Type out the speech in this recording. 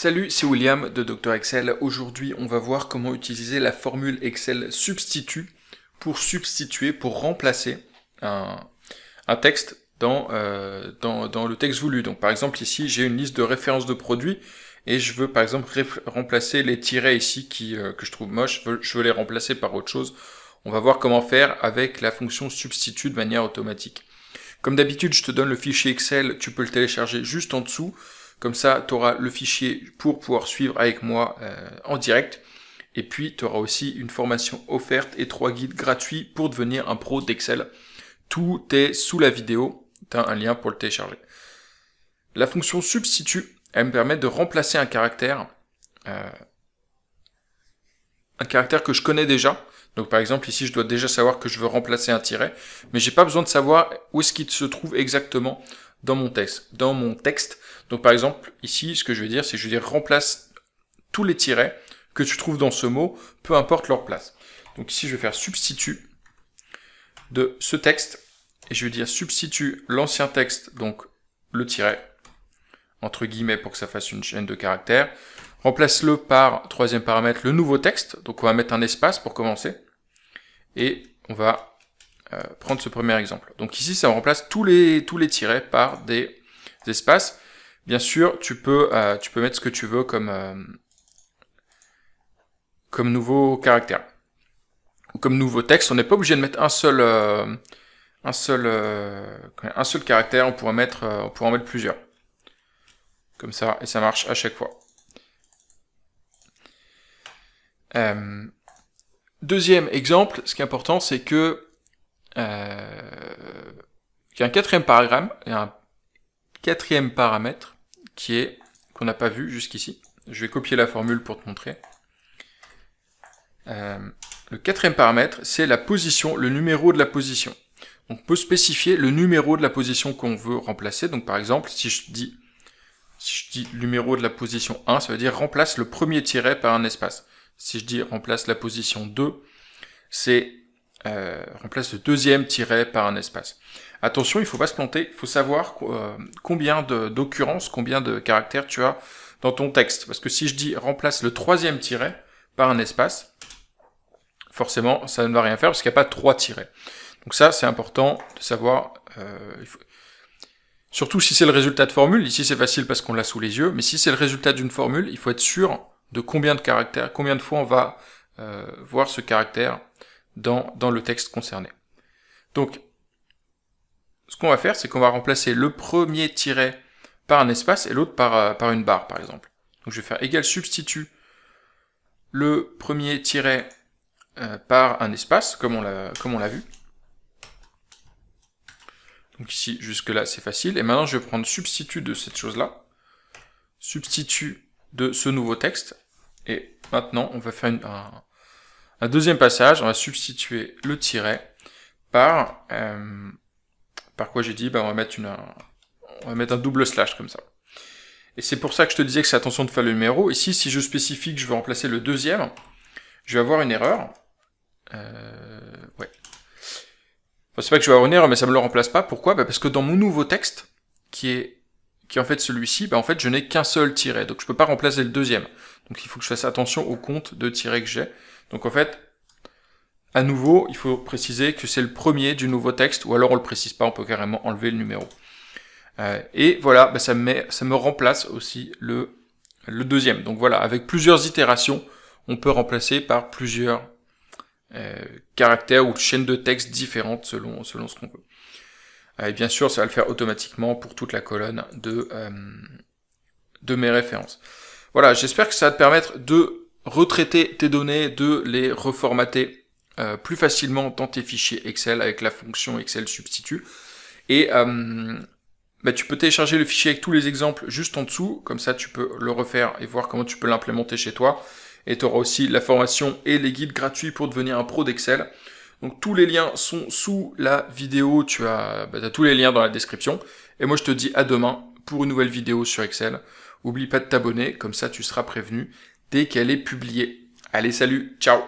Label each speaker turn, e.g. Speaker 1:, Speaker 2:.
Speaker 1: Salut, c'est William de Dr Excel. Aujourd'hui, on va voir comment utiliser la formule Excel substitut pour substituer, pour remplacer un, texte euh, dans, le texte voulu. Donc par exemple ici, j'ai une liste de références de produits et je veux par exemple remplacer les tirets ici euh, que je trouve moches, je veux, les remplacer par autre chose. On va voir comment faire avec la fonction Substitue de manière automatique. Comme d'habitude, je te donne le fichier Excel, tu peux le télécharger juste en dessous. Comme ça, tu auras le fichier pour pouvoir suivre avec moi euh, en direct. Et puis, tu auras aussi une formation offerte et trois guides gratuits pour devenir un pro d'Excel. Tout est sous la vidéo. Tu as un lien pour le télécharger. La fonction Substitue », elle me permet de remplacer un caractère, euh, un caractère que je connais déjà. Donc par exemple ici, je dois déjà savoir que je veux remplacer un tiret, mais j'ai pas besoin de savoir où est-ce qu'il se trouve exactement dans mon texte. Dans mon texte. Donc par exemple, ici, ce que je vais dire, c'est je vais dire remplace tous les tirets que tu trouves dans ce mot, peu importe leur place. Donc ici, je vais faire substitut de ce texte, et je vais dire Substitue l'ancien texte, donc le tiret, entre guillemets pour que ça fasse une chaîne de caractères. Remplace-le par, troisième paramètre, le nouveau texte. Donc on va mettre un espace pour commencer. Et on va euh, prendre ce premier exemple. Donc ici, ça remplace tous les, tous les tirets par des espaces. Bien sûr, tu peux, euh, tu peux mettre ce que tu veux comme, euh, comme nouveau caractère. comme nouveau texte. On n'est pas obligé de mettre un seul, un seul, un seul caractère. On pourrait, mettre, on pourrait en mettre plusieurs. Comme ça, et ça marche à chaque fois. deuxième exemple, ce qui est important, c'est que euh, il y a un quatrième et un quatrième paramètre qui est qu'on n'a pas vu jusqu'ici. Je vais copier la formule pour te montrer. Euh, le quatrième paramètre, c'est la position, le numéro de la position. On peut spécifier le numéro de la position qu'on veut remplacer. Donc par exemple, si je dis si je dis numéro de la position 1, ça veut dire remplace le premier tiret par un espace. Si je dis remplace la position 2, c'est euh, remplace le deuxième tiret par un espace. Attention, il ne faut pas se planter, il faut savoir euh, combien d'occurrences, combien de caractères tu as dans ton texte. Parce que si je dis remplace le troisième tiret par un espace, forcément ça ne va rien faire parce qu'il n'y a pas trois tirets. Donc ça c'est important de savoir, euh, surtout si c'est le résultat de formule, ici c'est facile parce qu'on l'a sous les yeux, mais si c'est le résultat d'une formule, il faut être sûr de combien de caractères, combien de fois on va voir ce caractère dans, le texte concerné. Donc, ce qu'on va faire, c'est qu'on va remplacer le premier tiret par un espace et l'autre par, euh, par une barre, par exemple. Donc je vais faire égal substitut le premier tiret euh, par un espace, comme on l'a vu. Donc ici, jusque-là, c'est facile. Et maintenant, je vais prendre substitut de cette chose-là, substitut de ce nouveau texte. Et maintenant, on va faire un, un deuxième passage, on va substituer le tiret par... Euh, par quoi j'ai dit bah, on, va mettre une, un, on va mettre un double slash comme ça. Et c'est pour ça que je te disais que c'est attention de faire le numéro. Ici, si je spécifie que je veux remplacer le deuxième, je vais avoir une erreur. Euh, ouais. c'est pas que je vais avoir une erreur, mais ça me le remplace pas. Pourquoi bah, Parce que dans mon nouveau texte, qui est qui en fait celui-ci, bah en fait je n'ai qu'un seul tiret, donc je peux pas remplacer le deuxième. Donc il faut que je fasse attention au compte de tirets que j'ai. Donc en fait, à nouveau, il faut préciser que c'est le premier du nouveau texte, ou alors on le précise pas, on peut carrément enlever le numéro. Euh, et voilà, bah ça, me ça me remplace aussi le, le deuxième. Donc voilà, avec plusieurs itérations, on peut remplacer par plusieurs euh, caractères ou chaînes de texte différentes selon, selon ce qu'on veut. Euh, et bien sûr, ça va le faire automatiquement pour toute la colonne de, euh, de mes références. Voilà, j'espère que ça va te permettre de retraiter tes données, de les reformater euh, plus facilement dans tes fichiers Excel avec la fonction Excel substitut. Et bah, tu peux télécharger le fichier avec tous les exemples juste en dessous, comme ça tu peux le refaire et voir comment tu peux l'implémenter chez toi. Et tu auras aussi la formation et les guides gratuits pour devenir un pro d'Excel. Donc tous les liens sont sous la vidéo, tu as, bah, tous les liens dans la description. Et moi je te dis à demain pour une nouvelle vidéo sur Excel. Oublie pas de t'abonner, comme ça tu seras prévenu dès qu'elle est publiée. Allez, salut, ciao